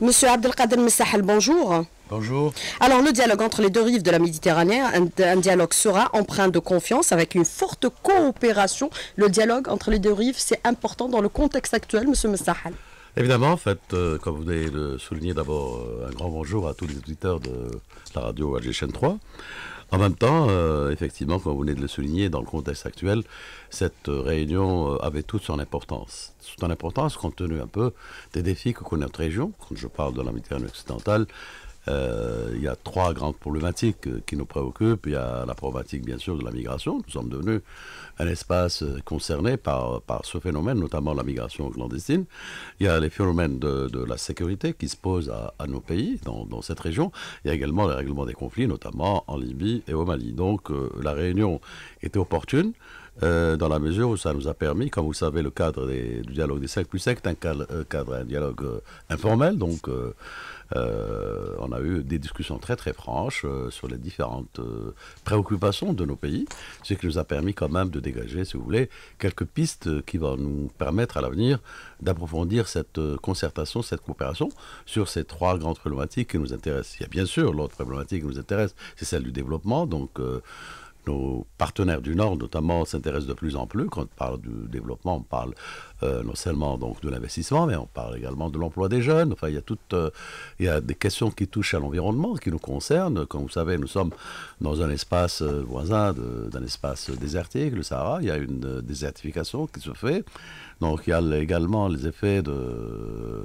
Monsieur Abdelkader Messahel, bonjour. Bonjour. Alors le dialogue entre les deux rives de la Méditerranée, un, dialogue sera empreint de confiance avec une forte coopération. Le dialogue entre les deux rives, c'est important dans le contexte actuel, monsieur Messahel. Évidemment, en fait, euh, comme vous venez de souligner d'abord, euh, un grand bonjour à tous les auditeurs de la radio chaîne 3. En même temps, euh, effectivement, comme vous venez de le souligner, dans le contexte actuel, cette réunion euh, avait toute son importance. Toute son importance compte tenu un peu des défis que connaît notre région, quand je parle de la Méditerranée occidentale, euh, il y a trois grandes problématiques euh, qui nous préoccupent. Il y a la problématique, bien sûr, de la migration. Nous sommes devenus un espace euh, concerné par, par ce phénomène, notamment la migration clandestine. Il y a les phénomènes de, de la sécurité qui se posent à, nos pays, dans, cette région. Il y a également le règlement des conflits, notamment en Libye et au Mali. Donc la réunion était opportune. dans la mesure où ça nous a permis, comme vous savez, le cadre du dialogue des 5 plus 5 est un cadre, un dialogue informel, donc euh, on a eu des discussions très très franches euh, sur les différentes euh, préoccupations de nos pays, ce qui nous a permis quand même de dégager, si vous voulez, quelques pistes qui vont nous permettre à l'avenir d'approfondir cette concertation, cette coopération sur ces trois grandes problématiques qui nous intéressent. Il y a bien sûr l'autre problématique qui nous intéresse, c'est celle du développement, donc nos partenaires du Nord, notamment, s'intéressent de plus en plus. Quand on parle du développement, on parle euh, non seulement donc, de l'investissement, mais on parle également de l'emploi des jeunes. Enfin, il y, a euh, il y des questions qui touchent à l'environnement, qui nous concernent. Comme vous savez, nous sommes dans un espace euh, voisin d'un espace désertique, le Sahara. Il y a une désertification qui se fait. Donc, il y a également les effets de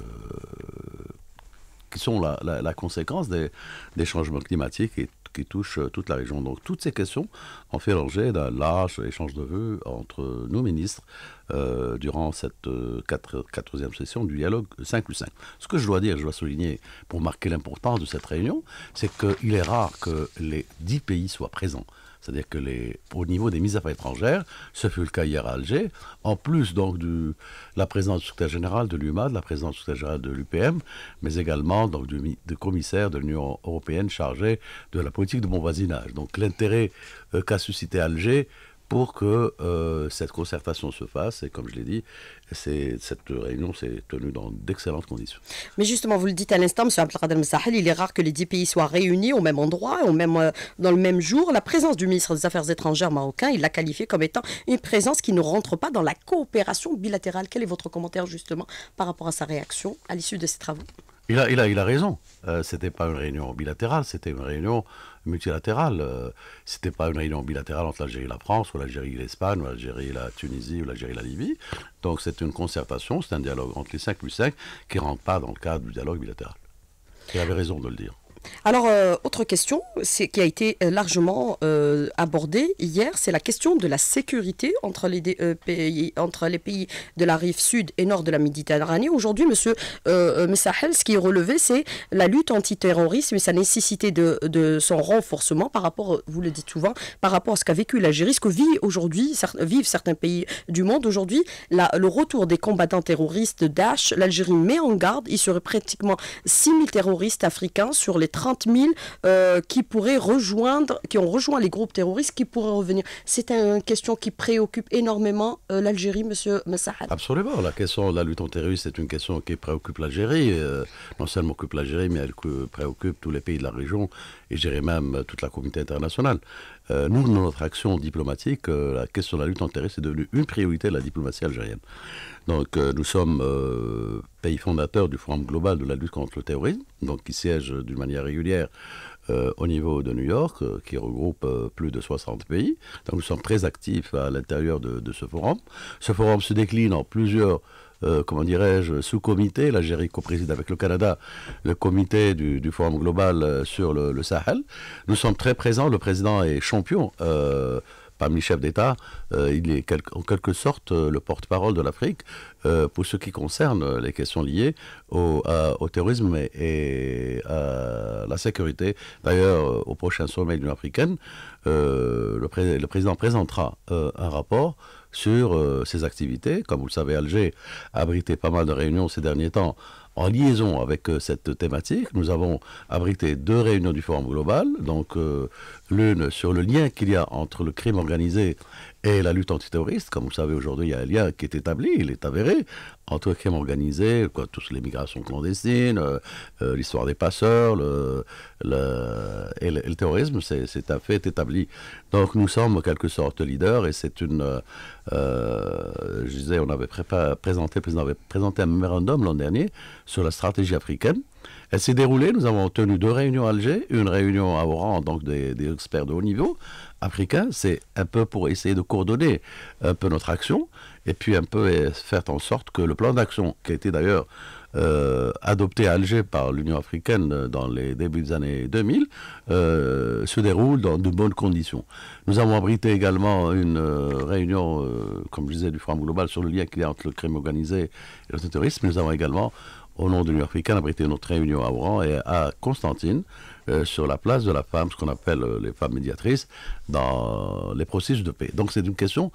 qui sont la, conséquence des, des, changements climatiques et qui touche euh, toute la région. Donc toutes ces questions ont fait l'objet d'un large échange de vœux entre nos ministres euh, durant cette euh, quatrième session du dialogue 5 plus 5. Ce que je dois dire, je dois souligner pour marquer l'importance de cette réunion, c'est qu'il est rare que les dix pays soient présents c'est-à-dire que les, au niveau des mises à part étrangères, ce fut le cas hier à Alger, en plus donc de la présence du secrétaire général de l'UMA, de la présence du secrétaire général de l'UPM, mais également donc du, commissaire de l'Union européenne chargé de la politique de bon voisinage. Donc l'intérêt euh, qu'a suscité Alger pour que euh, cette concertation se fasse. Et comme je l'ai dit, cette réunion s'est tenue dans d'excellentes conditions. Mais justement, vous le dites à l'instant, M. Abdelkader Sahel, il est rare que les dix pays soient réunis au même endroit, au même, euh, dans le même jour. La présence du ministre des Affaires étrangères marocain, il l'a qualifié comme étant une présence qui ne rentre pas dans la coopération bilatérale. Quel est votre commentaire justement par rapport à sa réaction à l'issue de ces travaux il a, il, a, il a raison. Euh, ce n'était pas une réunion bilatérale, c'était une réunion multilatérale. Euh, c'était pas une réunion bilatérale entre l'Algérie et la France, ou l'Algérie et l'Espagne, ou l'Algérie et la Tunisie, ou l'Algérie et la Libye. Donc c'est une concertation, c'est un dialogue entre les 5 plus 5 qui ne rentre pas dans le cadre du dialogue bilatéral. Il avait raison de le dire. Alors, euh, autre question qui a été euh, largement euh, abordée hier, c'est la question de la sécurité entre les, pays, entre les pays de la rive sud et nord de la Méditerranée. Aujourd'hui, M. Messahel, ce qui est relevé, c'est la lutte antiterroriste et sa nécessité de, son renforcement par rapport, vous le dites souvent, par rapport à ce qu'a vécu l'Algérie, ce que vit aujourd'hui, vivent certains pays du monde. Aujourd'hui, le retour des combattants terroristes de Daesh, l'Algérie met en garde, il serait pratiquement 6000 terroristes africains sur les 30 000 euh, qui pourraient rejoindre, qui ont rejoint les groupes terroristes, qui pourraient revenir. C'est une question qui préoccupe énormément euh, l'Algérie, Monsieur Massahal. Absolument. La question de la lutte antiterroriste est une question qui préoccupe l'Algérie. Euh, non seulement occupe l'Algérie, mais elle préoccupe tous les pays de la région et je même toute la communauté internationale. Euh, nous, dans notre action diplomatique, euh, la question de la lutte antiterroriste est devenue une priorité de la diplomatie algérienne. Donc, euh, nous sommes pays fondateur du Forum global de la lutte contre le terrorisme, donc qui siège d'une manière régulière au niveau de New York, qui regroupe plus de 60 pays. Donc nous sommes très actifs à l'intérieur de, ce forum. Ce forum se décline en plusieurs euh, comment dirais-je, sous-comité, l'Algérie co-préside avec le Canada, le comité du, Forum global euh, sur le, Sahel. Nous sommes très présents, le président est champion. Euh, parmi les chefs d'État, il est en quelque sorte le porte-parole de l'Afrique pour ce qui concerne les questions liées au, terrorisme et, à la sécurité. D'ailleurs, au prochain sommet de l'Union africaine, le, président présentera un rapport sur ses euh, ces activités. Comme vous le savez, Alger a abrité pas mal de réunions ces derniers temps en liaison avec euh, cette thématique, nous avons abrité deux réunions du Forum global, donc euh, l'une sur le lien qu'il y a entre le crime organisé et la lutte antiterroriste. Comme vous savez, aujourd'hui, il y a un lien qui est établi, il est avéré, entre le crime organisé, quoi, toutes les migrations clandestines, euh, l'histoire des passeurs, le, et, le, terrorisme, c'est un fait établi. Donc nous sommes en quelque sorte leaders et c'est une... je disais, on avait présenté, on avait présenté un mémorandum l'an dernier sur la stratégie africaine. Elle s'est déroulée, nous avons tenu deux réunions à Alger, une réunion à Oran, donc des, des experts de haut niveau africains, c'est un peu pour essayer de coordonner un peu notre action, et puis un peu faire en sorte que le plan d'action, qui a été d'ailleurs euh, adopté à Alger par l'Union africaine euh, dans les débuts des années 2000, euh, se déroule dans de bonnes conditions. Nous avons abrité également une réunion, comme je disais, du forum Global sur le lien qu'il y a entre le crime organisé et le terrorisme. Nous avons également au nom de l'Union africaine, abrité notre réunion à Oran et à Constantine, euh, sur la place de la femme, ce qu'on appelle euh, les femmes médiatrices, dans les processus de paix. Donc c'est une question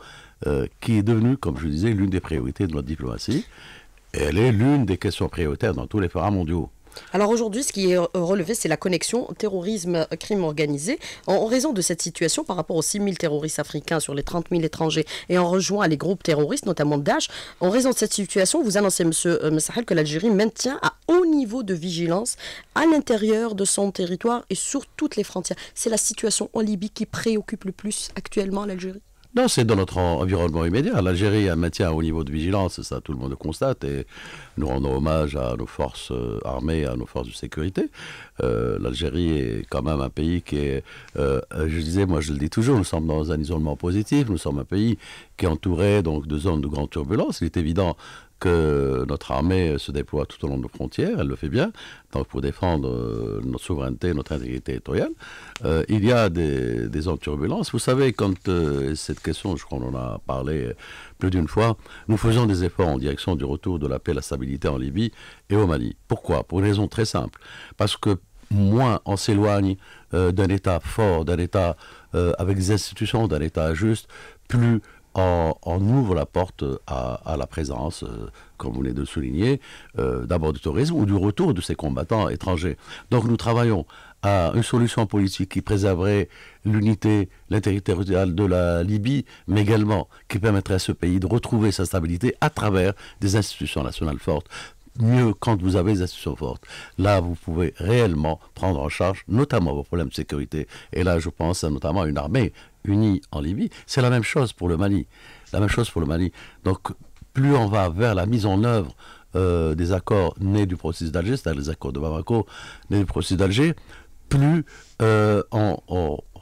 euh, qui est devenue, comme je disais, l'une des priorités de notre diplomatie. elle est l'une des questions prioritaires dans tous les forums mondiaux. Alors aujourd'hui, ce qui est euh, relevé, c'est la connexion terrorisme-crime euh, organisé. En raison de cette situation, par rapport aux 6 000 terroristes africains sur les 30 000 étrangers et en rejoint les groupes terroristes, notamment Daesh, en raison de cette situation, vous annoncez, M. Euh, Messahel, que l'Algérie maintient à haut niveau de vigilance à l'intérieur de son territoire et sur toutes les frontières. C'est la situation en Libye qui préoccupe le plus actuellement l'Algérie non, c'est dans notre environnement immédiat. L'Algérie a maintient un haut niveau de vigilance, ça tout le monde le constate, et nous rendons hommage à nos forces euh, armées, à nos forces de sécurité. Euh, L'Algérie est quand même un pays qui est, euh, euh, je disais, moi je le dis toujours, nous sommes dans un isolement positif, nous sommes un pays qui est entouré donc de zones de grande turbulence. Il est évident que notre armée se déploie tout au long de nos frontières, elle le fait bien, donc pour défendre euh, notre souveraineté, notre intégrité territoriale. Euh, il y a des, des zones de Vous savez, quand euh, cette question, je crois qu'on en a parlé plus d'une fois, nous faisons des efforts en direction du retour de la paix et la stabilité en Libye et au Mali. Pourquoi Pour une raison très simple. Parce que moins on s'éloigne d'un État fort, d'un État avec des institutions, d'un État juste, plus on, ouvre la porte euh, à, la présence, euh, comme vous venez de souligner, euh, d'abord du tourisme ou du retour de ces combattants étrangers. Donc nous travaillons à une solution politique qui préserverait l'unité, l'intérêt territorial de la Libye, mais également qui permettrait à ce pays de retrouver sa stabilité à travers des institutions nationales fortes, mieux quand vous avez des institutions fortes. Là, vous pouvez réellement prendre en charge notamment vos problèmes de sécurité. Et là, je pense notamment à une armée unis en Libye. C'est la même chose pour le Mali. La même chose pour le Mali. Donc, plus on va vers la mise en œuvre euh, des accords nés du processus d'Alger, c'est-à-dire les accords de Bamako nés du processus d'Alger, plus euh, on,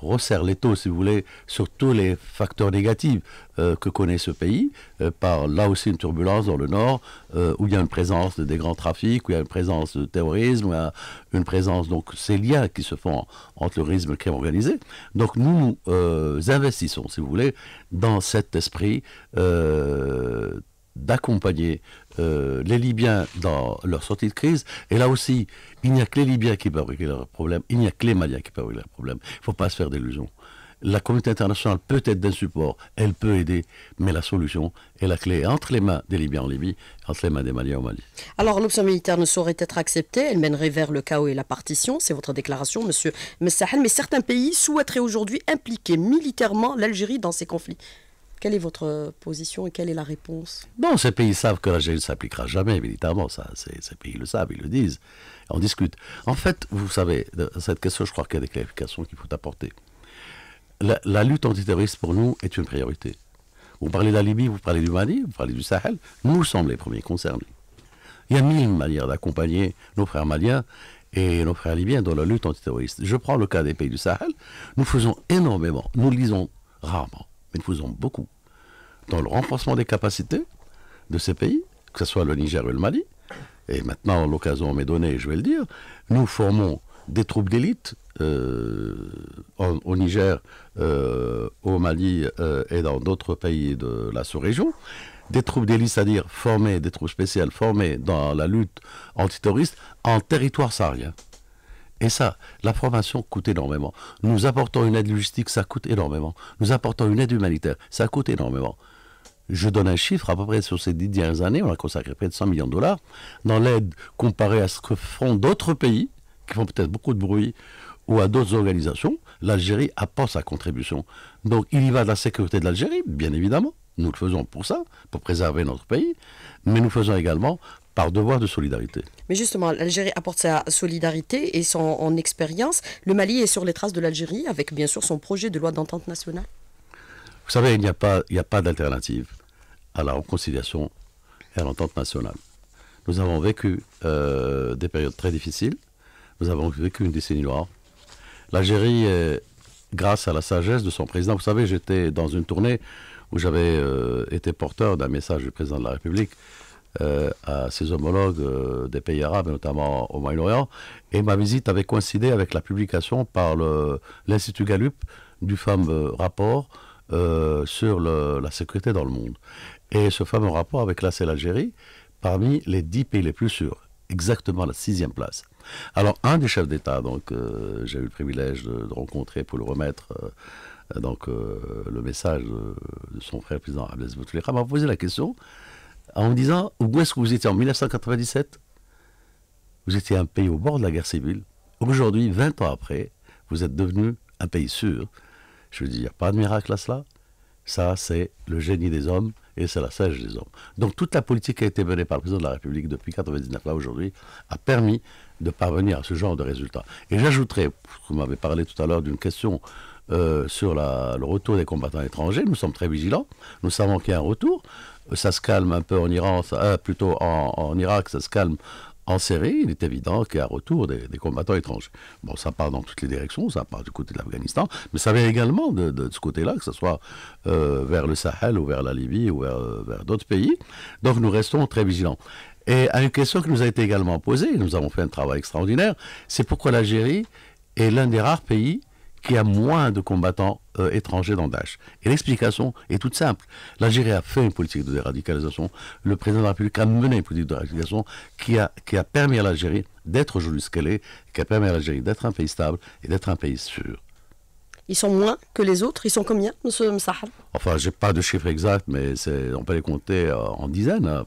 resserre les taux, si vous voulez, sur tous les facteurs négatifs euh, que connaît ce pays, euh, par là aussi une turbulence dans le nord, euh, où il y a une présence de, des grands trafics, où il y a une présence de terrorisme, où il y a une présence, donc ces liens qui se font entre le risque et crime organisé. Donc nous investissons, si vous voulez, dans cet esprit d'accompagner euh, les Libyens dans leur sortie de crise. Et là aussi, il n'y a que les Libyens qui peuvent régler leurs problèmes. il n'y a que les Maliens qui peuvent régler leurs problèmes. Il ne faut pas se faire d'illusions. La communauté internationale peut être d'un support, elle peut aider, mais la solution est la clé entre les mains des Libyens en Libye, entre les mains des Maliens au Mali. Alors l'option militaire ne saurait être acceptée, elle mènerait vers le chaos et la partition, c'est votre déclaration, monsieur Messahel. mais certains pays souhaiteraient aujourd'hui impliquer militairement l'Algérie dans ces conflits. Quelle est votre euh, position et quelle est la réponse Non, ces pays savent que la ne s'appliquera jamais, évidemment, Ça, ces pays le savent, ils le disent. On discute. En fait, vous savez, cette question, je crois qu'il y a des clarifications qu'il faut apporter. La, la, lutte antiterroriste, pour nous, est une priorité. Vous parlez de la Libye, vous parlez du Mali, vous parlez du Sahel. Nous sommes les premiers concernés. Il y a mille manières d'accompagner nos frères maliens et nos frères libyens dans la lutte antiterroriste. Je prends le cas des pays du Sahel. Nous faisons énormément. Nous lisons rarement, mais nous faisons beaucoup dans le renforcement des capacités de ces pays, que ce soit le Niger ou le Mali. Et maintenant, l'occasion m'est donnée, je vais le dire, nous formons des troupes d'élite euh, au Niger, euh, au Mali euh, et dans d'autres pays de la sous-région. Des troupes d'élite, c'est-à-dire formées, des troupes spéciales formées dans la lutte antiterroriste en territoire saharien. Et ça, la formation coûte énormément. Nous apportons une aide logistique, ça coûte énormément. Nous apportons une aide humanitaire, ça coûte énormément. Je donne un chiffre, à peu près sur ces dix dernières années, on a consacré près de 100 millions de dollars dans l'aide comparée à ce que font d'autres pays, qui font peut-être beaucoup de bruit, ou à d'autres organisations. L'Algérie apporte sa contribution. Donc il y va de la sécurité de l'Algérie, bien évidemment. Nous le faisons pour ça, pour préserver notre pays, mais nous faisons également par devoir de solidarité. Mais justement, l'Algérie apporte sa solidarité et son expérience. Le Mali est sur les traces de l'Algérie avec bien sûr son projet de loi d'entente nationale. Vous savez, il n'y a pas d'alternative à la réconciliation et à l'entente nationale. Nous avons vécu euh, des périodes très difficiles. Nous avons vécu une décennie noire. L'Algérie, grâce à la sagesse de son président, vous savez, j'étais dans une tournée où j'avais euh, été porteur d'un message du président de la République euh, à ses homologues des pays arabes, notamment au Moyen-Orient. Et ma visite avait coïncidé avec la publication par l'Institut Gallup du fameux rapport euh, sur la sécurité dans le monde. Et ce fameux rapport avait classé l'Algérie parmi les dix pays les plus sûrs, exactement la sixième place. Alors, un des chefs d'État, donc euh, j'ai eu le privilège de, rencontrer pour le remettre euh, donc le message de, son frère président Abdelaziz Bouteflika, m'a posé la question en me disant où est-ce que vous étiez en 1997 Vous étiez un pays au bord de la guerre civile. Aujourd'hui, 20 ans après, vous êtes devenu un pays sûr, je veux dire, pas de miracle à cela. Ça, c'est le génie des hommes et c'est la sèche des hommes. Donc toute la politique qui a été menée par le président de la République depuis 1999 à aujourd'hui a permis de parvenir à ce genre de résultats. Et j'ajouterai, vous m'avez parlé tout à l'heure d'une question euh, sur le retour des combattants étrangers, nous sommes très vigilants, nous savons qu'il y a un retour, ça se calme un peu en Iran, euh, plutôt en, Irak, ça se calme en série, il est évident qu'il y a retour des, combattants étrangers. Bon, ça part dans toutes les directions, ça part du côté de l'Afghanistan, mais ça vient également de, ce côté-là, que ce soit euh, vers le Sahel ou vers la Libye ou euh, vers, d'autres pays. Donc nous restons très vigilants. Et à une question qui nous a été également posée, nous avons fait un travail extraordinaire, c'est pourquoi l'Algérie est l'un des rares pays qui a moins de combattants euh, étrangers dans Daesh. Et l'explication est toute simple. L'Algérie a fait une politique de déradicalisation. Le président de la République a mené une politique de déradicalisation qui a, qui a permis à l'Algérie d'être aujourd'hui ce qu'elle est, qui a permis à l'Algérie d'être un pays stable et d'être un pays sûr. Ils sont moins que les autres. Ils sont combien, M. Msahal Enfin, j'ai pas de chiffre exact, mais on peut les compter euh, en dizaines, hein,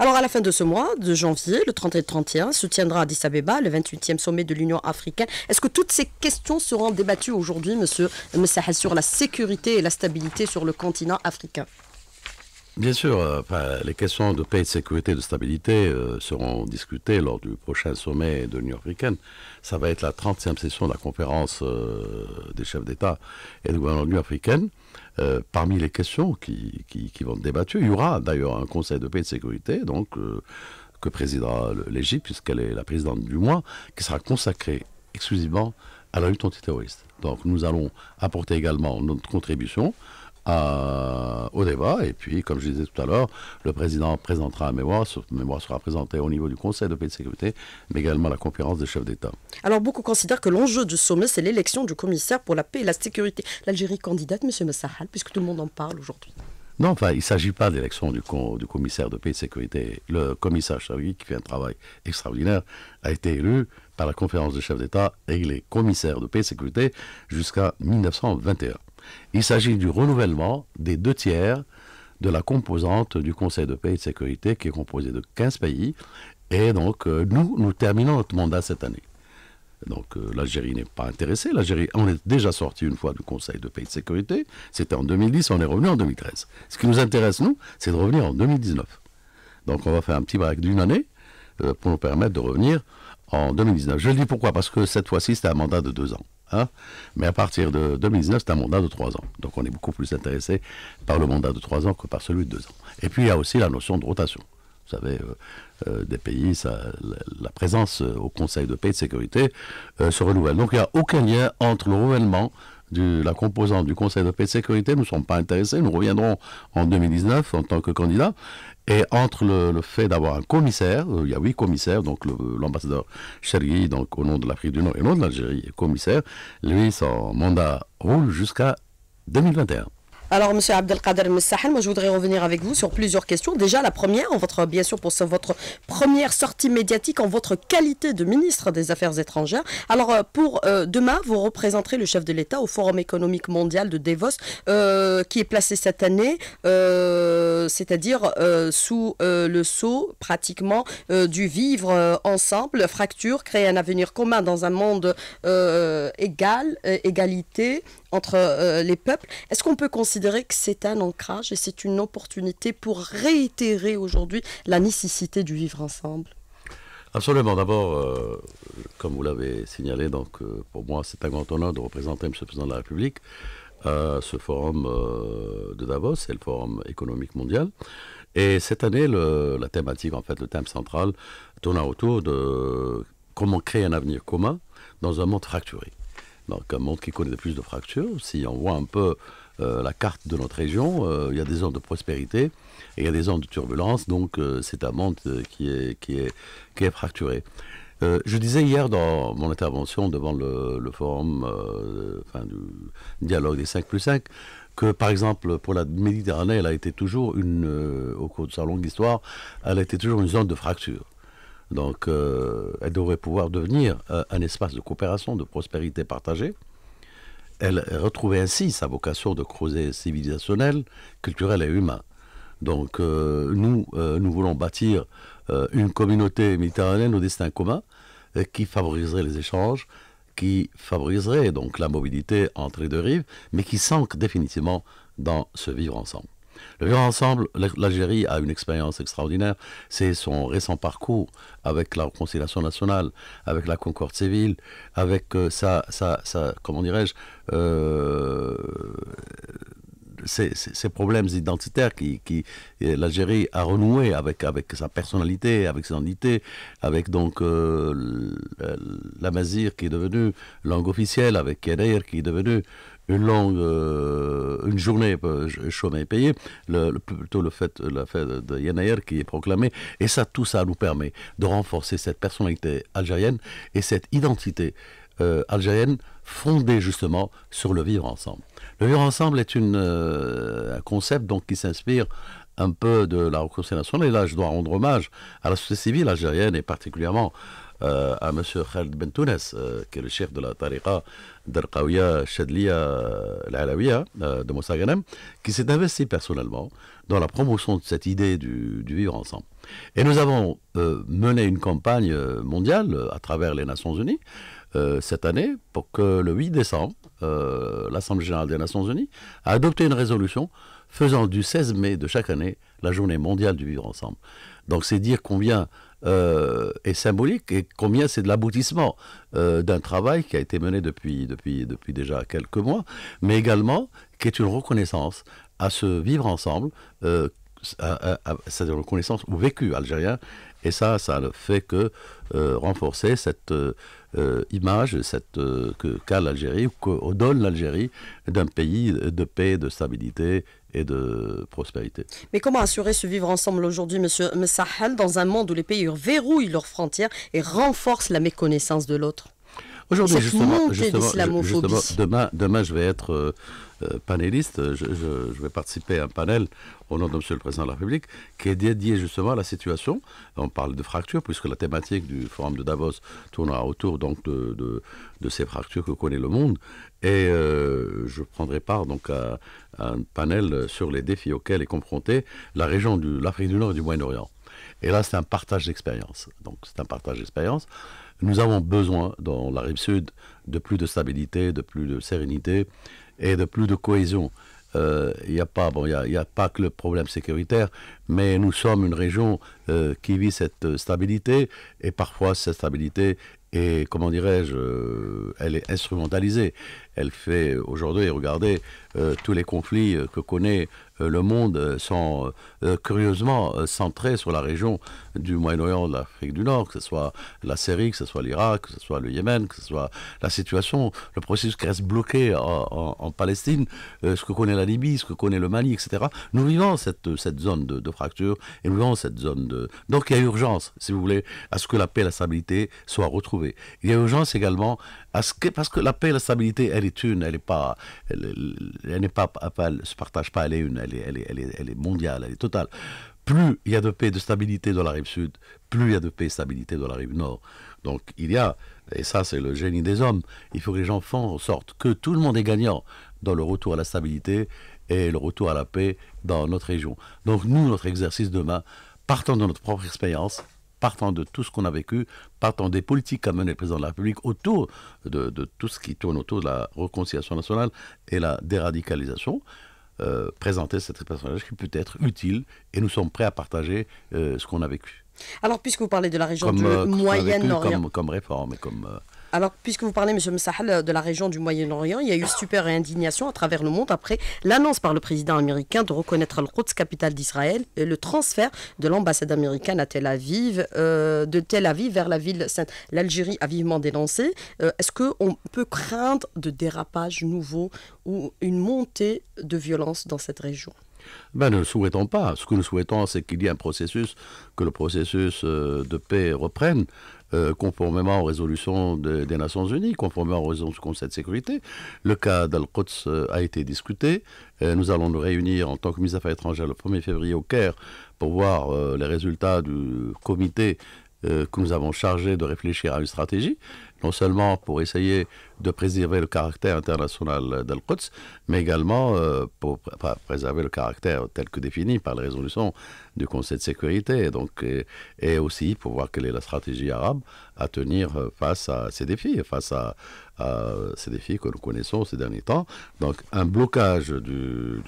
alors à la fin de ce mois, de janvier, le 30 et le 31, se tiendra à Addis Abeba le 28e sommet de l'Union africaine. Est-ce que toutes ces questions seront débattues aujourd'hui, monsieur Messahel, sur la sécurité et la stabilité sur le continent africain Bien sûr, euh, les questions de paix, de sécurité, et de stabilité euh, seront discutées lors du prochain sommet de l'Union africaine. Ça va être la 30e session de la conférence euh, des chefs d'État et de gouvernement de l'Union africaine. Euh, parmi les questions qui, qui, être vont il y aura d'ailleurs un conseil de paix et de sécurité, donc euh, que présidera l'Égypte, puisqu'elle est la présidente du mois, qui sera consacrée exclusivement à la lutte antiterroriste. Donc nous allons apporter également notre contribution. Euh, au débat. Et puis, comme je disais tout à l'heure, le président présentera un mémoire. Ce mémoire sera présenté au niveau du Conseil de paix et de sécurité, mais également à la conférence des chefs d'État. Alors, beaucoup considèrent que l'enjeu du sommet, c'est l'élection du commissaire pour la paix et la sécurité. L'Algérie candidate, M. Massahal, puisque tout le monde en parle aujourd'hui. Non, enfin, il ne s'agit pas d'élection du, du, commissaire de paix et de sécurité. Le commissaire Chaoui, qui fait un travail extraordinaire, a été élu par la conférence des chefs d'État et il est commissaire de paix et de sécurité jusqu'à 1921. Il s'agit du renouvellement des deux tiers de la composante du Conseil de paix et de sécurité qui est composée de 15 pays. Et donc, euh, nous, nous terminons notre mandat cette année. Donc euh, l'Algérie n'est pas intéressée. L'Algérie, on est déjà sorti une fois du Conseil de paix et de sécurité. C'était en 2010, on est revenu en 2013. Ce qui nous intéresse, nous, c'est de revenir en 2019. Donc on va faire un petit break d'une année euh, pour nous permettre de revenir en 2019. Je le dis pourquoi Parce que cette fois-ci, c'était un mandat de deux ans. Hein? Mais à partir de 2019, c'est un mandat de 3 ans. Donc on est beaucoup plus intéressé par le mandat de 3 ans que par celui de 2 ans. Et puis il y a aussi la notion de rotation. Vous savez, euh, euh, des pays, la, présence euh, au Conseil de paix et de sécurité se renouvelle. Donc il n'y a aucun lien entre le renouvellement de la composante du Conseil de paix et de sécurité ne sommes pas intéressés. Nous reviendrons en 2019 en tant que candidat. Et entre le, fait d'avoir un commissaire, euh, il y a huit commissaires, donc l'ambassadeur Chergui, donc au nom de l'Afrique du Nord et au nom de l'Algérie, est commissaire. Lui, son mandat roule jusqu'à 2021. Alors, Monsieur Abdelkader Messahel, moi, je voudrais revenir avec vous sur plusieurs questions. Déjà, la première, en votre, bien sûr, pour votre première sortie médiatique en votre qualité de ministre des Affaires étrangères. Alors, euh, pour euh, demain, vous représenterez le chef de l'État au Forum économique mondial de Davos, euh, qui est placé cette année, c'est-à-dire sous le sceau, pratiquement, du vivre ensemble, fracture, créer un avenir commun dans un monde égal, égalité, entre euh, les peuples. Est-ce qu'on peut considérer que c'est un ancrage et c'est une opportunité pour réitérer aujourd'hui la nécessité du vivre ensemble Absolument. D'abord, euh, comme vous l'avez signalé, donc euh, pour moi c'est un grand honneur de représenter M. le Président de la République à ce forum de Davos, c'est le forum économique mondial. Et cette année, le, la thématique, en fait, le thème central tourna autour de comment créer un avenir commun dans un monde fracturé donc un euh, monde qui connaît le plus de fractures. Si on voit un peu euh, la carte de notre région, euh, il y a des zones de prospérité et il y a des zones de turbulence, donc c'est un monde qui est, qui est, fracturé. je disais hier dans mon intervention devant le, forum enfin, du dialogue des 5 plus 5 que par exemple pour la Méditerranée, elle a été toujours une, au cours de sa longue histoire, elle a été toujours une zone de fracture. Donc, euh, elle devrait pouvoir devenir euh, un espace de coopération, de prospérité partagée. Elle retrouvait ainsi sa vocation de creuset civilisationnel, culturel et humain. Donc, euh, nous, nous voulons bâtir une communauté méditerranéenne au destin commun qui favoriserait les échanges, qui favoriserait donc la mobilité entre les deux rives, mais qui s'ancre définitivement dans ce vivre ensemble. Le vivre ensemble, l'Algérie a une expérience extraordinaire. C'est son récent parcours avec la réconciliation nationale, avec la concorde civile, avec ça, euh, sa, comment dirais ces, euh, problèmes identitaires qui, l'Algérie a renoué avec, sa personnalité, avec ses identités, avec donc euh, la l'amazir qui est devenue langue officielle, avec Kedair qui est devenu une longue euh, une journée chômée euh, payée, plutôt le fait, la fête de Yenayer qui est proclamée. Et ça, tout ça nous permet de renforcer cette personnalité algérienne et cette identité euh, algérienne fondée justement sur le vivre ensemble. Le vivre ensemble est une, un concept donc qui s'inspire un peu de la recoursée nationale. Et là, je dois rendre hommage à la société civile algérienne et particulièrement à M. Khaled Bentounes, qui est le chef de la tariqa Darqawiya Shadliya, al de Moussa qui s'est investi personnellement dans la promotion de cette idée du, vivre ensemble. Et nous avons euh, mené une campagne mondiale euh, à travers les Nations Unies euh, cette année pour que le 8 décembre, l'Assemblée générale des Nations Unies a adopté une résolution faisant du 16 mai de chaque année la journée mondiale du vivre ensemble. Donc c'est dire combien et euh, symbolique et combien c'est de l'aboutissement euh, d'un travail qui a été mené depuis, depuis, depuis déjà quelques mois, mais également qui est une reconnaissance à ce vivre ensemble. Euh, cest à reconnaissance ou vécu algérien. Et ça, ça ne fait que euh, renforcer cette euh, euh, image cette, que, qu'a l'Algérie, qu'on donne l'Algérie d'un pays de paix, de stabilité et de prospérité. Mais comment assurer ce vivre ensemble aujourd'hui, Monsieur Messahal, dans un monde où les pays verrouillent leurs frontières et renforcent la méconnaissance de l'autre Aujourd'hui, justement, demain, demain, je vais être euh, euh, panéliste, je, vais participer à un panel au nom de M. le Président de la République qui est dédié justement à la situation. On parle de fractures, puisque la thématique du Forum de Davos tournera autour donc, de, ces fractures que connaît le monde. Et euh, je prendrai part donc à, un panel sur les défis auxquels est confrontée la région de l'Afrique du Nord et du Moyen-Orient. Et là, c'est un partage d'expérience. Donc, c'est un partage d'expérience. Nous avons besoin, dans la rive sud, de plus de stabilité, de plus de sérénité et de plus de cohésion. Il euh, n'y a, pas, bon, a, a pas que le problème sécuritaire, mais nous sommes une région euh, qui vit cette euh, stabilité, et parfois cette stabilité est, comment dirais-je, elle est instrumentalisée elle fait aujourd'hui, regardez, euh, tous les conflits euh, que connaît euh, le monde sont curieusement centrés sur la région du Moyen-Orient, de l'Afrique du Nord, que ce soit la Syrie, que ce soit l'Irak, que ce soit le Yémen, que ce soit la situation, le processus qui reste bloqué en, Palestine, ce que connaît la Libye, ce que connaît le Mali, etc. Nous vivons cette, cette zone de, fracture et nous vivons cette zone de... Donc il y a urgence, si vous voulez, à ce que la paix et la stabilité soient retrouvées. Il y a urgence également à ce que... Parce que la paix et la stabilité, elle une, elle n'est pas, elle, n'est pas, elle se partage pas, elle est une, elle est, elle est, elle est, elle est mondiale, elle est totale. Plus il y a de paix et de stabilité dans la rive sud, plus il y a de paix et de stabilité dans la rive nord. Donc il y a, et ça c'est le génie des hommes, il faut que les gens font en sorte que tout le monde est gagnant dans le retour à la stabilité et le retour à la paix dans notre région. Donc nous, notre exercice demain, partons de notre propre expérience, partant de tout ce qu'on a vécu, partant des politiques qu'a menées le président de la République autour de, tout ce qui tourne autour de la réconciliation nationale et la déradicalisation. Euh, présenter cet personnage qui peut être utile et nous sommes prêts à partager euh, ce qu'on a vécu. Alors, puisque vous parlez de la région du euh, Moyen-Orient. Comme, comme, réforme et comme alors, puisque vous parlez, M. Msahal, de la région du Moyen-Orient, il y a eu stupeur et indignation à travers le monde après l'annonce par le président américain de reconnaître le Quds, capitale d'Israël, et le transfert de l'ambassade américaine à Tel Aviv, euh, de Tel Aviv vers la ville sainte. L'Algérie a vivement dénoncé. Euh, est-ce qu'on peut craindre de dérapages nouveaux ou une montée de violence dans cette région nous ben, ne le souhaitons pas. Ce que nous souhaitons, c'est qu'il y ait un processus, que le processus euh, de paix reprenne. Euh, conformément aux résolutions des Nations Unies, conformément aux résolutions du Conseil de sécurité. Le cas d'Al-Quds euh, a été discuté. Euh, nous allons nous réunir en tant que ministre des Affaires étrangères le 1er février au Caire pour voir les résultats du comité que nous avons chargé de réfléchir à une stratégie non seulement pour essayer de préserver le caractère international dal quds mais également euh, pour préserver le caractère tel que défini par la résolution du Conseil de sécurité, et donc, aussi pour voir quelle est la stratégie arabe à tenir euh, face à ces défis, face à à ces défis que nous connaissons ces derniers temps. Donc un blocage du,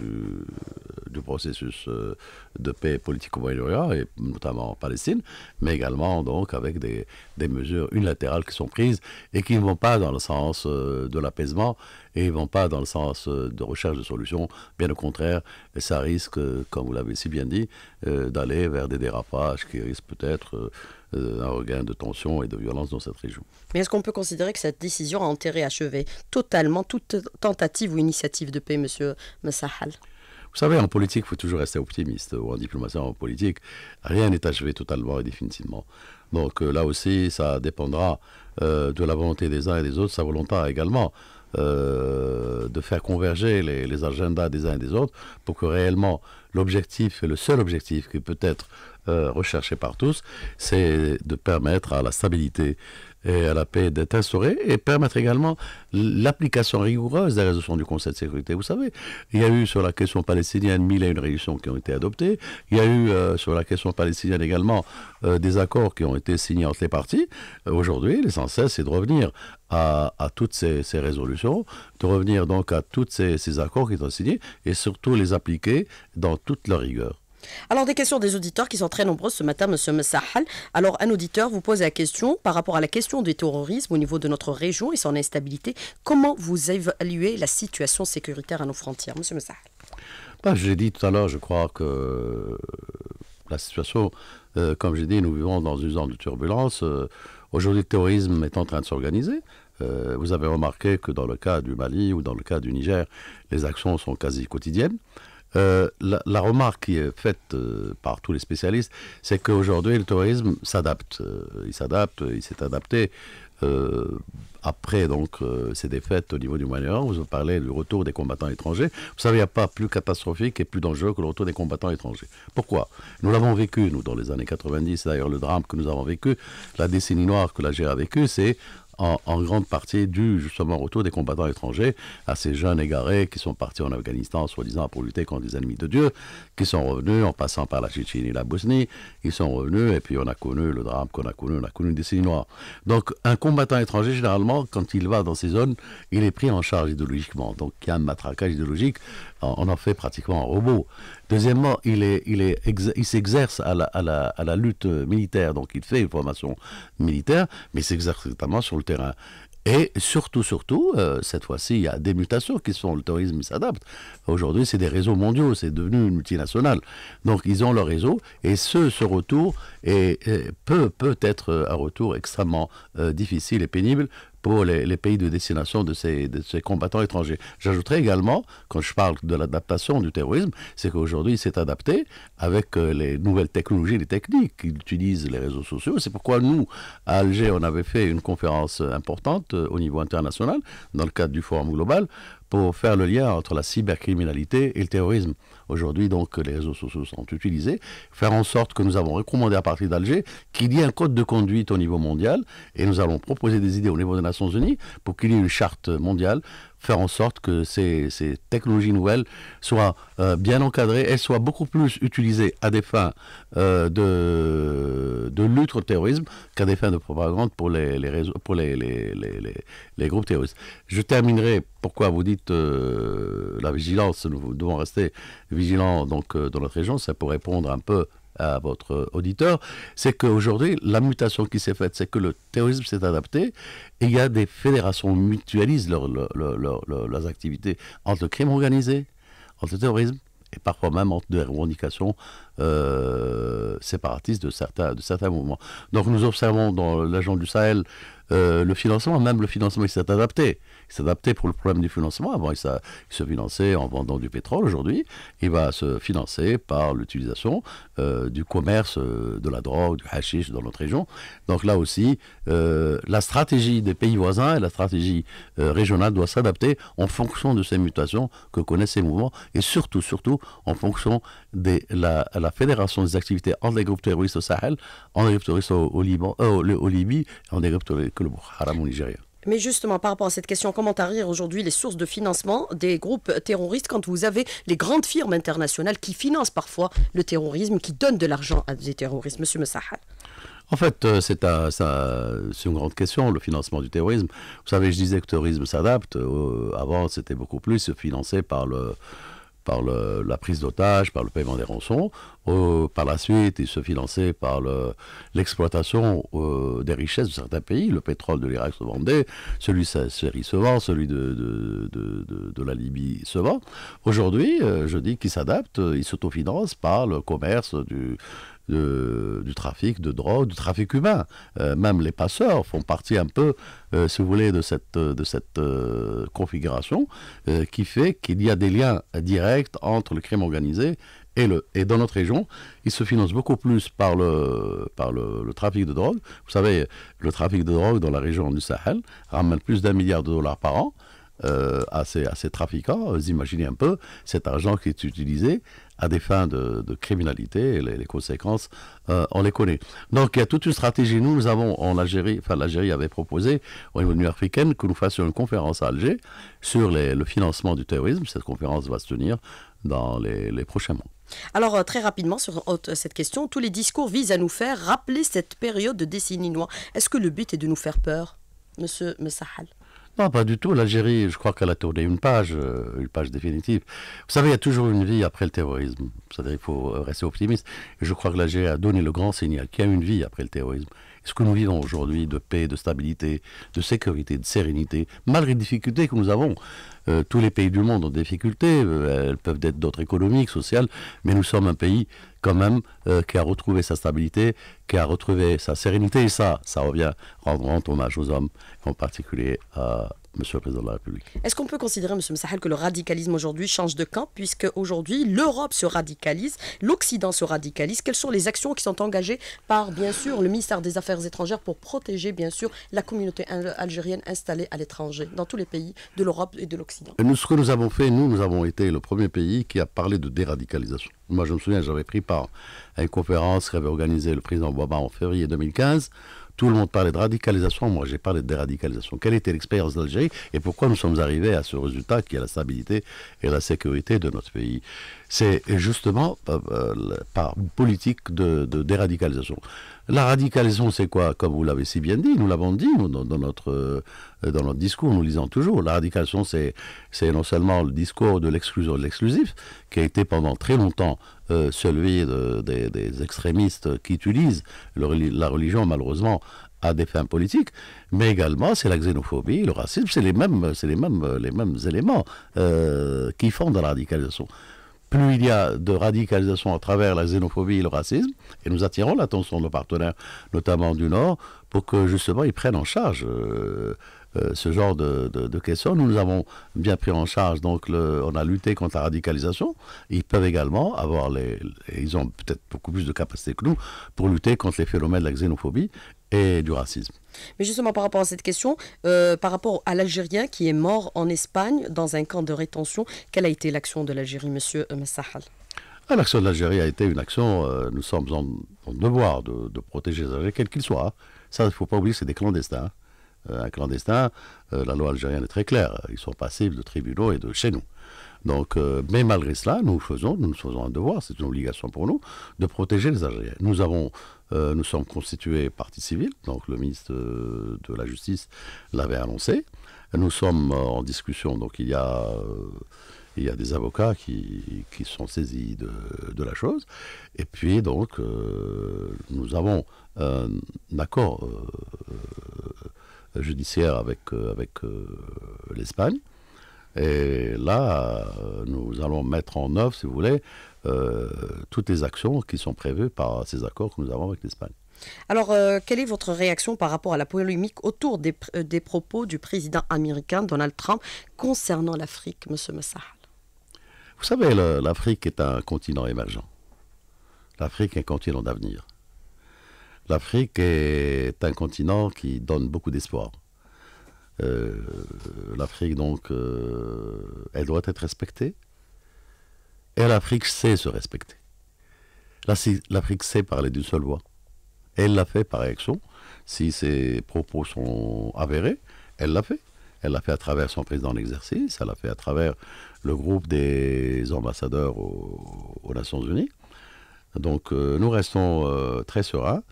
du, processus euh, de paix politique au Moyen-Orient, et notamment en Palestine, mais également donc avec des, des, mesures unilatérales qui sont prises et qui ne vont pas dans le sens euh, de l'apaisement et ne vont pas dans le sens euh, de recherche de solutions. Bien au contraire, ça risque, comme vous l'avez si bien dit, d'aller vers des dérapages qui risquent peut-être... Euh, un regain de tension et de violence dans cette région. Mais est-ce qu'on peut considérer que cette décision a enterré, achevé totalement toute tentative ou initiative de paix, Monsieur Massahal vous savez, en politique, il faut toujours rester optimiste, ou en diplomatie, en politique, rien n'est achevé totalement et définitivement. Donc euh, là aussi, ça dépendra euh, de la volonté des uns et des autres, sa volonté également. Euh, de faire converger les, agendas des uns et des autres pour que réellement l'objectif, et le seul objectif qui peut être euh, recherché par tous, c'est de permettre à la stabilité et à la paix d'être instaurée et permettre également l'application rigoureuse des résolutions du Conseil de sécurité. Vous savez, il y a eu sur la question palestinienne mille et une résolutions qui ont été adoptées. Il y a eu euh, sur la question palestinienne également euh, des accords qui ont été signés entre les parties. Euh, Aujourd'hui, l'essentiel, c'est de revenir à, toutes ces, résolutions, de revenir donc à tous ces, ces accords qui sont signés et surtout les appliquer dans toute leur rigueur. Alors, des questions des auditeurs qui sont très nombreuses ce matin, Monsieur Messahal. Alors, un auditeur vous pose la question par rapport à la question du terrorisme au niveau de notre région et son instabilité. Comment vous évaluez la situation sécuritaire à nos frontières, Monsieur Messahal ben, Je J'ai dit tout à l'heure, je crois que euh, la situation, euh, comme j'ai dit, nous vivons dans une zone de turbulence. Euh, aujourd'hui, le terrorisme est en train de s'organiser. vous avez remarqué que dans le cas du Mali ou dans le cas du Niger, les actions sont quasi quotidiennes. Euh, la, remarque qui est faite euh, par tous les spécialistes, c'est qu'aujourd'hui, le tourisme s'adapte. Euh, il s'adapte, il s'est adapté. après donc ces défaites au niveau du Moyen-Orient, vous parlez du retour des combattants étrangers. Vous savez, il n'y a pas plus catastrophique et plus dangereux que le retour des combattants étrangers. Pourquoi Nous l'avons vécu, nous, dans les années 90. D'ailleurs, le drame que nous avons vécu, la décennie noire que l'Algérie a vécue, c'est en, grande partie dû justement au retour des combattants étrangers, à ces jeunes égarés qui sont partis en Afghanistan, soi-disant pour lutter contre des ennemis de Dieu, qui sont revenus en passant par la Tchétchénie et la Bosnie, ils sont revenus et puis on a connu le drame qu'on a connu, on a connu une décennie noire. Donc un combattant étranger, généralement, quand il va dans ces zones, il est pris en charge idéologiquement. Donc il y a un matraquage idéologique, on en fait pratiquement un robot. Deuxièmement, il est, il est, il s'exerce à la, à la, à la lutte militaire, donc il fait une formation militaire, mais s'exerce notamment sur le et surtout, surtout, euh, cette fois-ci, il y a des mutations qui sont. Le tourisme s'adapte. Aujourd'hui, c'est des réseaux mondiaux, c'est devenu multinationale. Donc, ils ont leur réseau, et ce, ce retour peut, être un retour extrêmement euh, difficile et pénible les, pays de destination de ces, de ces combattants étrangers. J'ajouterai également, quand je parle de l'adaptation du terrorisme, c'est qu'aujourd'hui, il s'est adapté avec euh, les nouvelles technologies, les techniques qu'il utilise, les réseaux sociaux. C'est pourquoi nous, à Alger, on avait fait une conférence importante euh, au niveau international, dans le cadre du Forum global, pour faire le lien entre la cybercriminalité et le terrorisme. Aujourd'hui, donc, les réseaux sociaux sont utilisés. Faire en sorte que nous avons recommandé à partir d'Alger qu'il y ait un code de conduite au niveau mondial et nous allons proposer des idées au niveau des Nations Unies pour qu'il y ait une charte mondiale faire en sorte que ces, technologies nouvelles soient euh, bien encadrées et soient beaucoup plus utilisées à des fins euh, de, de lutte au terrorisme qu'à des fins de propagande pour les, réseaux, pour les, groupes terroristes. Je terminerai pourquoi vous dites euh, la vigilance, nous devons rester vigilants donc, dans notre région, c'est pour répondre un peu à votre auditeur, c'est qu'aujourd'hui, la mutation qui s'est faite, c'est que le terrorisme s'est adapté et il y a des fédérations qui mutualisent leurs activités entre le crime organisé, entre terrorisme et parfois même entre des revendications euh, séparatistes de certains, de certains mouvements. Donc nous observons dans l'agent du Sahel euh, le financement, même le financement qui s'est adapté. Il s'adaptait pour le problème du financement. Avant, il, se finançait en vendant du pétrole. Aujourd'hui, il va se financer par l'utilisation euh, du commerce, euh, de la drogue, du hashish dans notre région. Donc là aussi, euh, la stratégie des pays voisins et la stratégie régionale doit s'adapter en fonction de ces mutations que connaissent ces mouvements et surtout, surtout, en fonction de la, fédération des activités entre les groupes terroristes au Sahel, entre les groupes terroristes au, au, Libye et entre les groupes terroristes au Haram au Nigeria. Mais justement, par rapport à cette question, comment tarir aujourd'hui les sources de financement des groupes terroristes quand vous avez les grandes firmes internationales qui financent parfois le terrorisme, qui donnent de l'argent à des terroristes Monsieur Messahal en fait, euh, c'est une grande question, le financement du terrorisme. Vous savez, je disais que le terrorisme s'adapte. Euh, avant, c'était beaucoup plus financé par le, par la prise d'otages, par le paiement des rançons. Euh, par la suite, ils se finançait par l'exploitation euh, des richesses de certains pays. Le pétrole de l'Irak se vendait, celui de Syrie se vend, celui de, de, la Libye se vend. Aujourd'hui, euh, je dis qu'ils s'adaptent, ils s'autofinancent par le commerce du, de, du trafic de drogue, du trafic humain. Euh, même les passeurs font partie un peu, euh, si vous voulez, de cette, euh, de cette configuration qui fait qu'il y a des liens directs entre le crime organisé et, le, et dans notre région, il se finance beaucoup plus par le, par le, trafic de drogue. Vous savez, le trafic de drogue dans la région du Sahel ramène plus d'un milliard de dollars par an. à, ces, à ces trafiquants, vous imaginez un peu cet argent qui est utilisé à des fins de, criminalité, et les, conséquences, euh, on les connaît. Donc il y a toute une stratégie. Nous, nous avons en Algérie, enfin l'Algérie avait proposé au niveau de l'Union africaine que nous fassions une conférence à Alger sur le financement du terrorisme. Cette conférence va se tenir dans les, les prochains mois. Alors euh, très rapidement sur euh, cette question, tous les discours visent à nous faire rappeler cette période de décennie noire. Est-ce que le but est de nous faire peur, Monsieur Messahal non, pas du tout. L'Algérie, je crois qu'elle a tourné une page, euh, une page définitive. Vous savez, il y a toujours une vie après le terrorisme. cest dire faut euh, rester optimiste. je crois que l'Algérie a donné le grand signal qu'il y a une vie après le terrorisme ce que nous vivons aujourd'hui de paix, de stabilité, de sécurité, de sérénité, malgré les difficultés que nous avons. Euh, tous les pays du monde ont des difficultés, euh, elles peuvent être d'autres économiques, sociales, mais nous sommes un pays quand même euh, qui a retrouvé sa stabilité, qui a retrouvé sa sérénité, et ça, ça revient rendre hommage aux hommes, en particulier à, Monsieur le Président de la République. Est-ce qu'on peut considérer, Monsieur Messahel, que le radicalisme aujourd'hui change de camp, puisque aujourd'hui l'Europe se radicalise, l'Occident se radicalise Quelles sont les actions qui sont engagées par, bien sûr, le ministère des Affaires étrangères pour protéger, bien sûr, la communauté algérienne installée à l'étranger, dans tous les pays de l'Europe et de l'Occident Nous, ce que nous avons fait, nous, nous avons été le premier pays qui a parlé de déradicalisation. Moi, je me souviens, j'avais pris part à une conférence qu'avait organisée le président Obama en février 2015 tout le monde parlait de radicalisation, moi j'ai parlé de déradicalisation. Quelle était l'expérience d'Algérie et pourquoi nous sommes arrivés à ce résultat qui est la stabilité et la sécurité de notre pays C'est justement euh, euh, par politique de, déradicalisation. La radicalisation, c'est quoi Comme vous l'avez si bien dit, nous l'avons dit dans, notre, euh, dans notre discours, nous lisons toujours. La radicalisation, c'est non seulement le discours de l'exclusion de l'exclusif, qui a été pendant très longtemps euh, celui des, extrémistes qui utilisent la religion malheureusement à des fins politiques, mais également c'est la xénophobie, le racisme, c'est les mêmes, c'est les mêmes, les mêmes éléments euh, qui font de la radicalisation. Plus il y a de radicalisation à travers la xénophobie et le racisme, et nous attirons l'attention de nos partenaires, notamment du Nord, pour que justement ils prennent en charge. Euh, euh, ce genre de, questions. Nous, nous avons bien pris en charge, donc on a lutté contre la radicalisation. Ils peuvent également avoir les, ils ont peut-être beaucoup plus de capacités que nous pour lutter contre les phénomènes de la xénophobie et du racisme. Mais justement, par rapport à cette question, euh, par rapport à l'Algérien qui est mort en Espagne dans un camp de rétention, quelle a été l'action de l'Algérie, monsieur euh, Messahal ah, L'action de l'Algérie a été une action, nous sommes en, devoir de, de, protéger les Algériens, quels qu'ils soient. Ça, il ne faut pas oublier, c'est des clandestins. Euh, un clandestin, euh, la loi algérienne est très claire. Euh, ils sont passibles de tribunaux et de chez nous. Donc, mais malgré cela, nous faisons, nous faisons un devoir, c'est une obligation pour nous, de protéger les Algériens. Nous avons, nous sommes constitués partie civile, donc le ministre de la Justice l'avait annoncé. Nous sommes en discussion, donc il y a, il y des avocats qui, sont saisis de, de, la chose. Et puis, donc, nous avons un accord judiciaire avec, euh, avec euh, l'Espagne. Et là, euh, nous allons mettre en œuvre, si vous voulez, toutes les actions qui sont prévues par ces accords que nous avons avec l'Espagne. Alors, quelle est votre réaction par rapport à la polémique autour des, propos du président américain Donald Trump concernant l'Afrique, M. Massahal Vous savez, l'Afrique est un continent émergent. L'Afrique est un continent d'avenir. L'Afrique est un continent qui donne beaucoup d'espoir. Euh, L'Afrique, donc, euh, elle doit être respectée. Et l'Afrique sait se respecter. L'Afrique sait parler d'une seule voix. Elle l'a fait par action. Si ses propos sont avérés, elle l'a fait. Elle l'a fait à travers son président d'exercice, elle l'a fait à travers le groupe des ambassadeurs aux, Nations Unies. Donc euh, nous restons très sereins.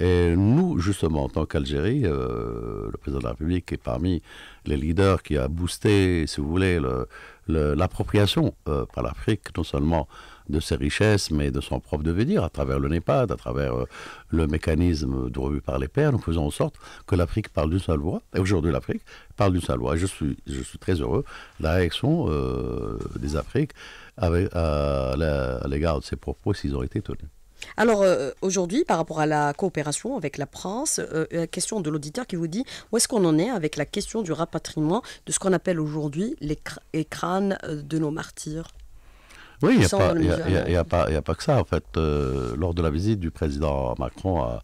Et nous, justement, en tant qu'Algérie, euh, le président de la République est parmi les leaders qui a boosté, si vous voulez, l'appropriation euh, par l'Afrique, non seulement de ses richesses, mais de son propre devenir, à travers le NEPAD, à travers euh, le mécanisme de revue par les pairs. Nous faisons en sorte que l'Afrique parle d'une seule voix, et aujourd'hui l'Afrique parle d'une seule voix. Et je suis, je suis très heureux de la réaction des Afriques à l'égard de ces propos s'ils ont été tenus. Alors euh, aujourd'hui, par rapport à la coopération avec la France, la euh, euh, question de l'auditeur qui vous dit où est-ce qu'on en est avec la question du rapatriement de ce qu'on appelle aujourd'hui les, crânes de nos martyrs Oui, il n'y a, pas que ça. En fait, lors de la visite du président Macron à,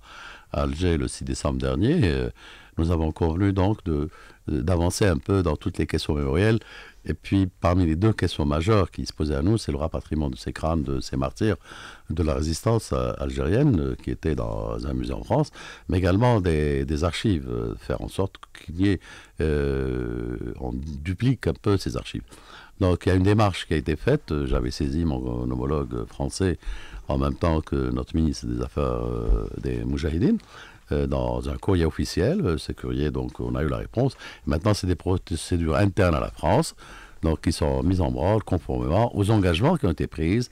Alger le 6 décembre dernier, nous avons convenu donc d'avancer un peu dans toutes les questions mémorielles et puis, parmi les deux questions majeures qui se posaient à nous, c'est le rapatriement de ces crânes, de ces martyrs de la résistance euh, algérienne, euh, qui étaient dans un musée en France, mais également des, archives, euh, faire en sorte qu'il y ait, on duplique un peu ces archives. Donc, il y a une démarche qui a été faite. J'avais saisi mon, homologue français en même temps que notre ministre des Affaires des Moujahidines. Euh, dans un courrier officiel. sécurier, euh, donc, on a eu la réponse. Maintenant, c'est des procédures internes à la France, donc, qui sont mises en branle conformément aux engagements qui ont été pris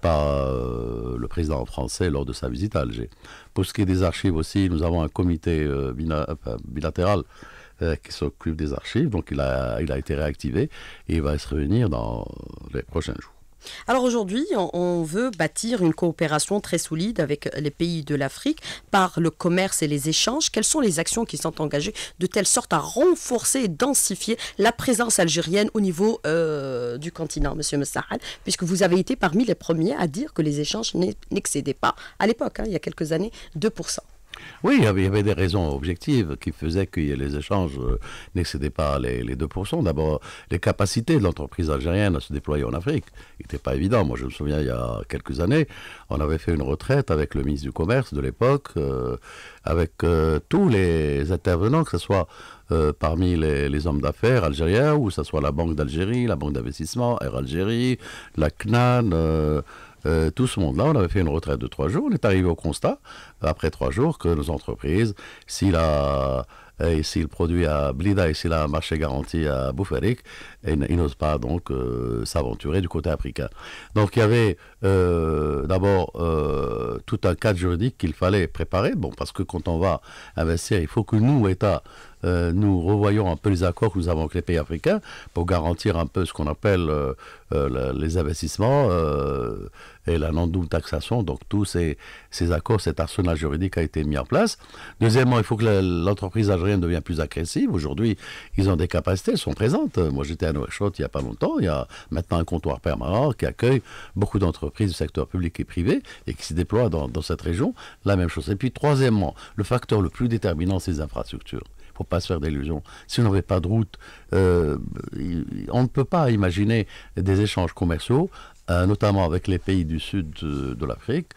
par euh, le président français lors de sa visite à Alger. Pour ce qui est des archives aussi, nous avons un comité bilatéral qui s'occupe des archives, donc il a, il a été réactivé et il va se réunir dans les prochains jours. Alors aujourd'hui, on veut bâtir une coopération très solide avec les pays de l'Afrique par le commerce et les échanges. Quelles sont les actions qui sont engagées de telle sorte à renforcer et densifier la présence algérienne au niveau euh, du continent, Monsieur Messahal, puisque vous avez été parmi les premiers à dire que les échanges n'excédaient pas, à l'époque, hein, il y a quelques années, 2%. Oui, il y avait des raisons objectives qui faisaient que les échanges euh, n'excédaient pas les, les 2%. D'abord, les capacités de l'entreprise algérienne à se déployer en Afrique n'étaient pas évident. Moi, je me souviens, il y a quelques années, on avait fait une retraite avec le ministre du Commerce de l'époque, euh, avec euh, tous les intervenants, que ce soit parmi les, les hommes d'affaires algériens, ou que ce soit la Banque d'Algérie, la Banque d'investissement, Air Algérie, la CNAN. Euh, tout ce monde-là, on avait fait une retraite de trois jours. On est arrivé au constat, après trois jours, que nos entreprises, si la, eh, le produit à Blida et s'il a un marché garanti à Boufarik, eh, ils n'osent pas donc euh, s'aventurer du côté africain. Donc il y avait euh, d'abord tout un cadre juridique qu'il fallait préparer, bon, parce que quand on va investir, il faut que nous, État, euh, nous revoyons un peu les accords que nous avons avec les pays africains pour garantir un peu ce qu'on appelle euh, euh, les investissements et la non-double taxation. Donc tous ces, accords, cet arsenal juridique a été mis en place. Deuxièmement, il faut que l'entreprise algérienne devienne plus agressive. Aujourd'hui, ils ont des capacités, elles sont présentes. Moi, j'étais à Nouakchott il n'y a pas longtemps. Il y a maintenant un comptoir permanent qui accueille beaucoup d'entreprises du secteur public et privé et qui se déploie dans, dans cette région. La même chose. Et puis troisièmement, le facteur le plus déterminant, c'est les infrastructures ne pas se faire d'illusions. Si on n'avait pas de route, euh, on ne peut pas imaginer des échanges commerciaux, euh, notamment avec les pays du sud euh, de, l'Afrique,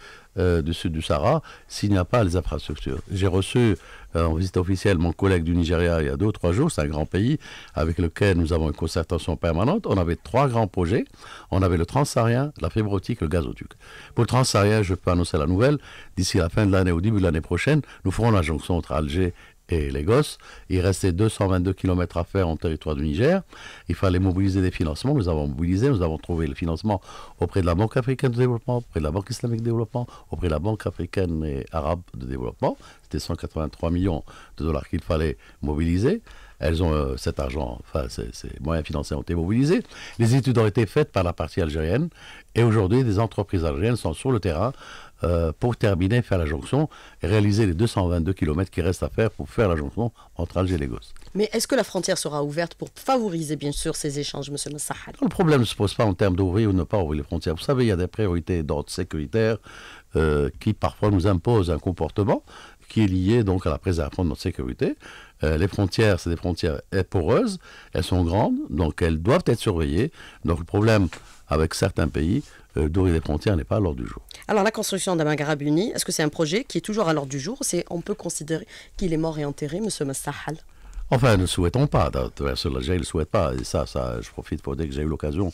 du sud du Sahara, s'il n'y a pas les infrastructures. J'ai reçu en visite officielle mon collègue du Nigeria il y a deux ou trois jours. C'est un grand pays avec lequel nous avons une concertation permanente. On avait trois grands projets. On avait le transsaharien, la fibre optique, le gazoduc. Pour le transsaharien, je peux annoncer la nouvelle. D'ici la fin de l'année ou début de l'année prochaine, nous ferons la jonction entre Alger et gosses, Il restait 222 km à faire en territoire du Niger. Il fallait mobiliser des financements. Nous avons mobilisé, nous avons trouvé le financement auprès de la Banque africaine de développement, auprès de la Banque islamique de développement, auprès de la Banque africaine et arabe de développement. C'était 183 millions de dollars qu'il fallait mobiliser. Elles ont euh, cet argent, enfin ces moyens financiers ont été mobilisés. Les études ont été faites par la partie algérienne et aujourd'hui des entreprises algériennes sont sur le terrain euh, pour terminer, faire la jonction et réaliser les 222 km qui restent à faire pour faire la jonction entre Alger et Lagos. Mais est-ce que la frontière sera ouverte pour favoriser bien sûr ces échanges, M. Massahal Le problème ne se pose pas en termes d'ouvrir ou ne pas ouvrir les frontières. Vous savez, il y a des priorités d'ordre sécuritaire euh, qui parfois nous imposent un comportement qui est lié donc à la prise à prendre notre sécurité. Euh, les frontières, c'est des frontières poreuses, elles sont grandes, donc elles doivent être surveillées. Donc le problème avec certains pays, euh, d'ouvrir les frontières n'est pas à l'ordre du jour. Alors la construction d'un uni, est-ce que c'est un projet qui est toujours à l'ordre du jour C'est On peut considérer qu'il est mort et enterré, M. Massahal Enfin, ne souhaitons pas. L'Algérie ne le souhaite pas. Et ça, ça, je profite pour dire que j'ai eu l'occasion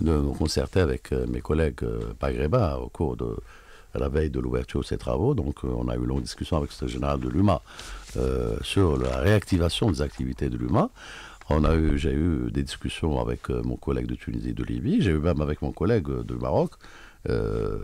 de me concerter avec euh, mes collègues euh, Pagreba au cours de, à la veille de l'ouverture de ces travaux. Donc, euh, on a eu une longue discussion avec le général de l'UMA euh, sur la réactivation des activités de l'UMA. j'ai eu des discussions avec euh, mon collègue de Tunisie et de Libye. J'ai eu même avec mon collègue de Maroc euh,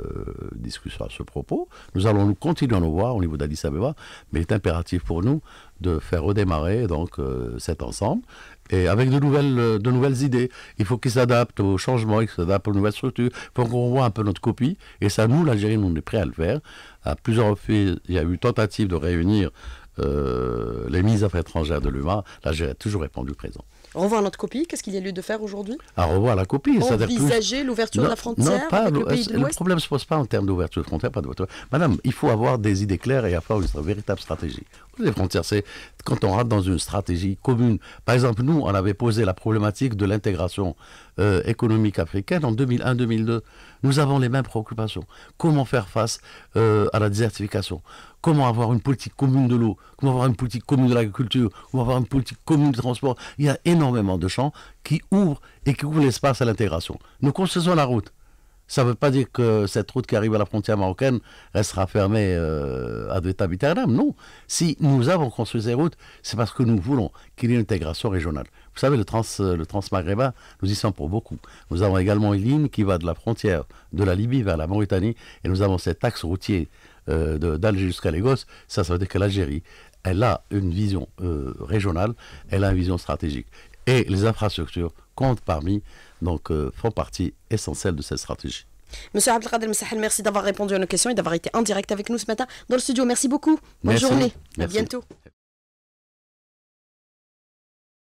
discussion à ce propos. Nous allons nous continuer à nous voir au niveau d'Addis Abeba, mais il est impératif pour nous de faire redémarrer donc euh, cet ensemble et avec de nouvelles, euh, de nouvelles idées. Il faut qu'ils s'adapte aux changements, qu'ils s'adapte aux nouvelles structures. Il faut qu'on voit un peu notre copie. Et ça, nous, l'Algérie, nous est prêts à le faire. À plusieurs reprises, il y a eu tentative de réunir les mises affaires étrangères de l'UMA. L'Algérie a toujours répondu présent revoir notre copie, qu'est-ce qu'il y a lieu de faire aujourd'hui À revoir ah, la copie, c'est-à-dire envisager l'ouverture de la frontière non, pas avec le Le problème ne se pose pas en termes d'ouverture de frontière, pas d'ouverture. Madame, il faut avoir des idées claires et avoir une véritable stratégie les frontières, c'est quand on rentre dans une stratégie commune. Par exemple, nous, on avait posé la problématique de l'intégration euh, économique africaine en 2001-2002. Nous avons les mêmes préoccupations. Comment faire face euh, à la désertification Comment avoir une politique commune de l'eau Comment avoir une politique commune de l'agriculture Comment avoir une politique commune de transport Il y a énormément de champs qui ouvrent et qui ouvrent l'espace à l'intégration. Nous construisons la route. Ça ne veut pas dire que cette route qui arrive à la frontière marocaine restera fermée euh, à étapes vitam Non. Si nous avons construit ces routes, c'est parce que nous voulons qu'il y ait une intégration régionale. Vous savez, le, trans, euh, le nous y sommes pour beaucoup. Nous avons également une ligne qui va de la frontière de la Libye vers la Mauritanie et nous avons cet axe routier euh, d'Alger jusqu'à Lagos. Ça, ça veut dire que l'Algérie, elle a une vision euh, régionale, elle a une vision stratégique. Et les infrastructures comptent parmi donc euh, font partie essentielle de cette stratégie. Monsieur Abdelkader merci d'avoir répondu à nos questions et d'avoir été en direct avec nous ce matin dans le studio. Merci beaucoup. Bonne journée. À bientôt.